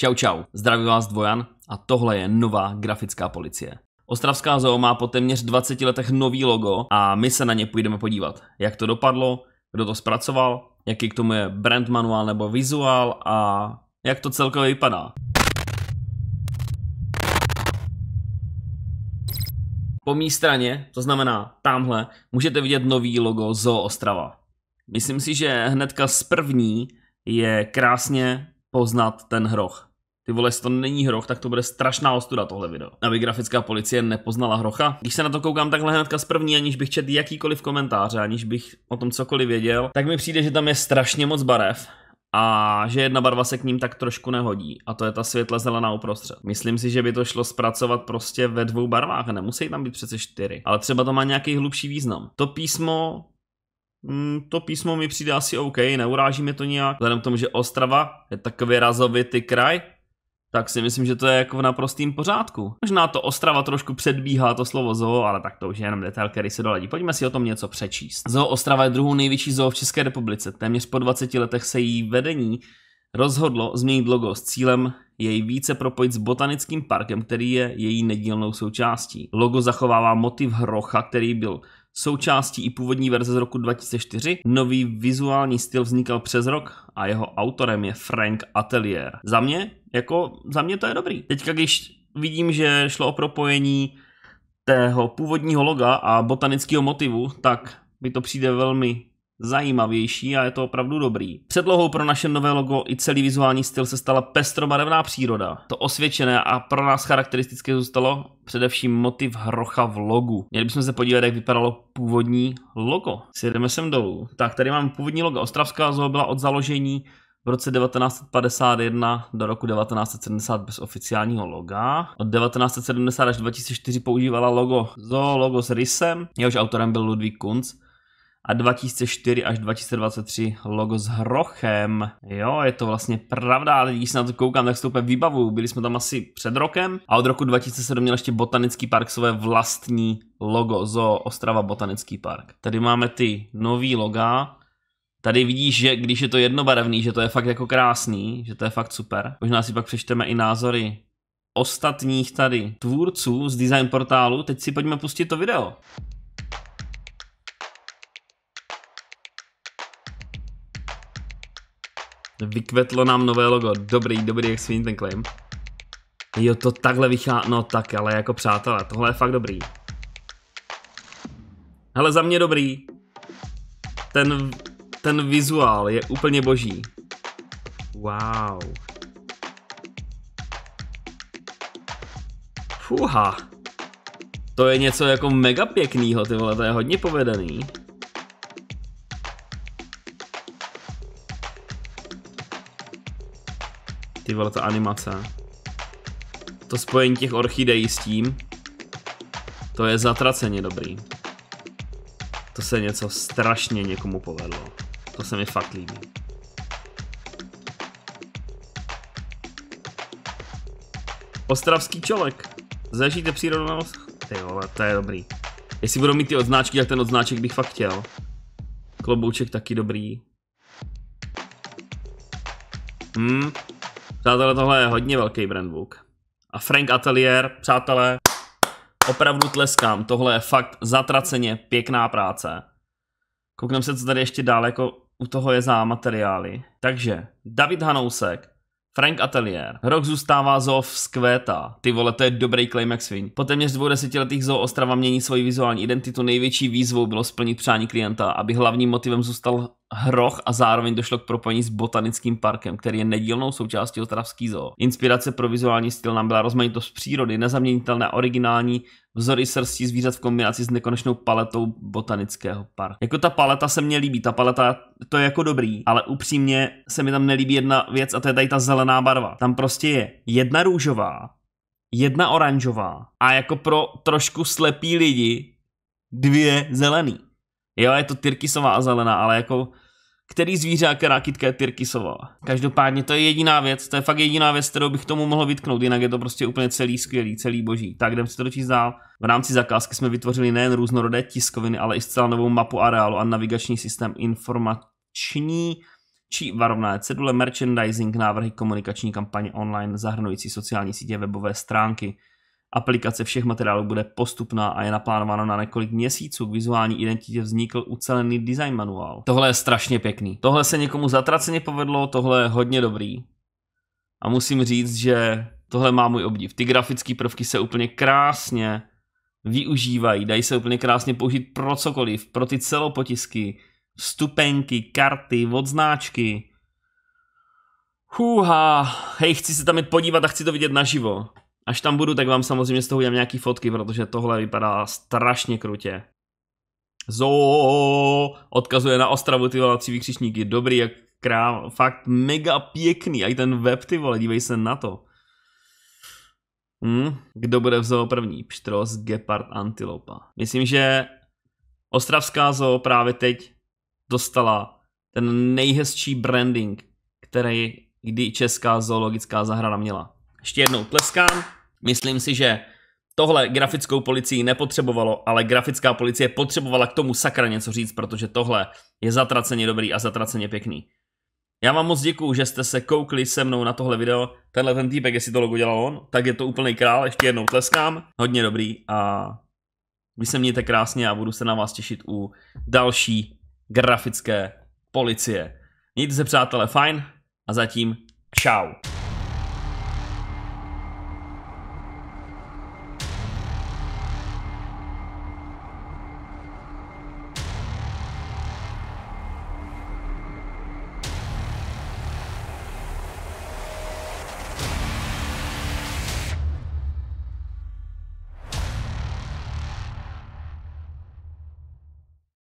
Čau čau, zdraví vás Dvojan a tohle je nová grafická policie. Ostravská zoo má po téměř 20 letech nový logo a my se na ně půjdeme podívat. Jak to dopadlo, kdo to zpracoval, jaký k tomu je brand manuál nebo vizuál a jak to celkově vypadá. Po mý straně, to znamená tamhle, můžete vidět nový logo Zoo Ostrava. Myslím si, že hnedka z první je krásně poznat ten hroch. Ty vole, to není hroch, tak to bude strašná ostuda tohle video. Aby grafická policie nepoznala hrocha. Když se na to koukám takhle hnedka z první, aniž bych četl jakýkoliv komentáře, aniž bych o tom cokoliv věděl, tak mi přijde, že tam je strašně moc barev a že jedna barva se k ním tak trošku nehodí a to je ta světle zelená uprostřed. Myslím si, že by to šlo zpracovat prostě ve dvou barvách, nemusí tam být přece čtyři, ale třeba to má nějaký hlubší význam. To písmo Mm, to písmo mi přijde asi OK, neuráží mi to nějak. Vzhledem k tomu, že Ostrava je takový razovitý kraj, tak si myslím, že to je jako v naprostém pořádku. Možná to Ostrava trošku předbíhá to slovo zoo, ale tak to už je jenom detail, který se doladí. Pojďme si o tom něco přečíst. Zoo Ostrava je druhou největší zoo v České republice. Téměř po 20 letech se jí vedení rozhodlo změnit logo s cílem jej více propojit s botanickým parkem, který je její nedílnou součástí. Logo zachovává motiv hrocha, který byl Součástí i původní verze z roku 2004, nový vizuální styl vznikal přes rok a jeho autorem je Frank Atelier. Za mě, jako za mě to je dobrý. Teďka, když vidím, že šlo o propojení tého původního loga a botanického motivu, tak mi to přijde velmi zajímavější a je to opravdu dobrý. Předlohou pro naše nové logo i celý vizuální styl se stala pestrobarevná příroda. To osvědčené a pro nás charakteristické zůstalo především motiv hrocha v logu. Měli bychom se podívat, jak vypadalo původní logo. Sjedeme sem dolů. Tak tady mám původní logo Ostravská zoo byla od založení v roce 1951 do roku 1970 bez oficiálního loga. Od 1970 až 2004 používala logo zoo, logo s rysem, jehož autorem byl Ludvík Kunz a 2004 až 2023 logo s hrochem. Jo, je to vlastně pravda, ale když se na to koukám, tak se to úplně vybavuju. Byli jsme tam asi před rokem a od roku 2007 měl ještě Botanický park své vlastní logo zo Ostrava Botanický park. Tady máme ty nový loga, Tady vidíš, že když je to jednobarevný, že to je fakt jako krásný, že to je fakt super. Možná si pak přečteme i názory ostatních tady tvůrců z design portálu. Teď si pojďme pustit to video. Vykvetlo nám nové logo. Dobrý, dobrý, jak svým ten claim. Jo, to takhle vychází. No tak, ale jako přátelé, tohle je fakt dobrý. Hele, za mě dobrý. Ten, ten vizuál je úplně boží. Wow. Fuha. To je něco jako mega pěknýho, ty vole, to je hodně povedený. Ty vole, ta animace. To spojení těch orchidejí s tím. To je zatraceně dobrý. To se něco strašně někomu povedlo. To se mi fakt líbí. Ostravský čolek. Zažijte přírodu na Ty vole, to je dobrý. Jestli budou mít ty odznáčky, tak ten odznáček bych fakt chtěl. Klobouček taky dobrý. Hmm, Přátelé, tohle je hodně velký brandbook. A Frank Atelier, přátelé, opravdu tleskám. Tohle je fakt zatraceně pěkná práce. Koukneme se, co tady ještě dál jako u toho je za materiály. Takže David Hanousek, Frank Atelier. Rok zůstává zoo v Skvěta. Ty vole, to je dobrý claim jak svin. Po téměř dvou desetiletých zoo Ostrava mění svoji vizuální identitu. Největší výzvou bylo splnit přání klienta, aby hlavním motivem zůstal hroch a zároveň došlo k propojení s botanickým parkem, který je nedílnou součástí Ostravský zoo. Inspirace pro vizuální styl nám byla rozmanitost přírody, nezaměnitelné originální vzory srstí zvířat v kombinaci s nekonečnou paletou botanického parku. Jako ta paleta se mně líbí, ta paleta to je jako dobrý, ale upřímně se mi tam nelíbí jedna věc a to je tady ta zelená barva. Tam prostě je jedna růžová, jedna oranžová a jako pro trošku slepí lidi dvě zelený. Jo, je to tyrkysová a zelená, ale jako který zvíře a která kytka je tyrkisovala. Každopádně to je jediná věc, to je fakt jediná věc, kterou bych tomu mohl vytknout, jinak je to prostě úplně celý skvělý, celý boží. Tak jdem si to dočíst dál. V rámci zakázky jsme vytvořili nejen různorodé tiskoviny, ale i zcela novou mapu areálu a navigační systém informační či varovné cedule, merchandising, návrhy komunikační kampaně online, zahrnující sociální sítě, webové stránky. Aplikace všech materiálů bude postupná a je naplánováno na několik měsíců. K vizuální identitě vznikl ucelený design manuál. Tohle je strašně pěkný. Tohle se někomu zatraceně povedlo, tohle je hodně dobrý. A musím říct, že tohle má můj obdiv. Ty grafické prvky se úplně krásně využívají, dají se úplně krásně použít pro cokoliv, pro ty celopotisky, stupenky, karty, odznáčky. Huha, hej, chci se tam jít podívat a chci to vidět naživo. Až tam budu, tak vám samozřejmě z toho udělám nějaký fotky, protože tohle vypadá strašně krutě. Zo odkazuje na Ostravu ty tři výkřičníky. dobrý jak kráv, fakt mega pěkný, a i ten web ty vole, dívej se na to. Hm? kdo bude v zoo první? Pštros, gepard, antilopa. Myslím, že Ostravská zoo právě teď dostala ten nejhezčí branding, který kdy Česká zoologická zahrada měla. Ještě jednou tleskám. Myslím si, že tohle grafickou policii nepotřebovalo, ale grafická policie potřebovala k tomu sakra něco říct, protože tohle je zatraceně dobrý a zatraceně pěkný. Já vám moc děkuju, že jste se koukli se mnou na tohle video. Tenhle ten týpek, jestli to logo dělal on, tak je to úplný král, ještě jednou tleskám. Hodně dobrý a vy se mějte krásně a budu se na vás těšit u další grafické policie. Mějte se přátelé fajn a zatím čau.